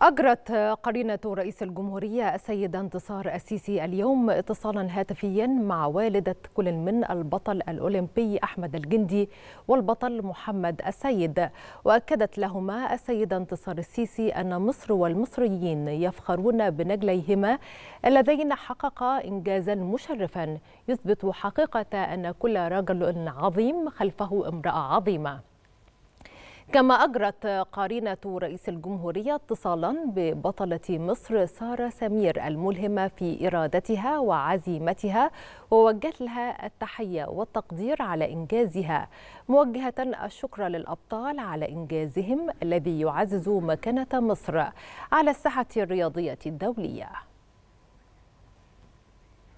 أجرت قرينة رئيس الجمهورية السيد انتصار السيسي اليوم اتصالا هاتفيا مع والدة كل من البطل الأولمبي أحمد الجندي والبطل محمد السيد وأكدت لهما السيد انتصار السيسي أن مصر والمصريين يفخرون بنجليهما اللذين حققا إنجازا مشرفا يثبت حقيقة أن كل رجل عظيم خلفه امرأة عظيمة كما أجرت قارينة رئيس الجمهورية اتصالا ببطلة مصر سارة سمير الملهمة في إرادتها وعزيمتها ووجهت لها التحية والتقدير على إنجازها موجهة الشكر للأبطال على إنجازهم الذي يعزز مكانة مصر على الساحة الرياضية الدولية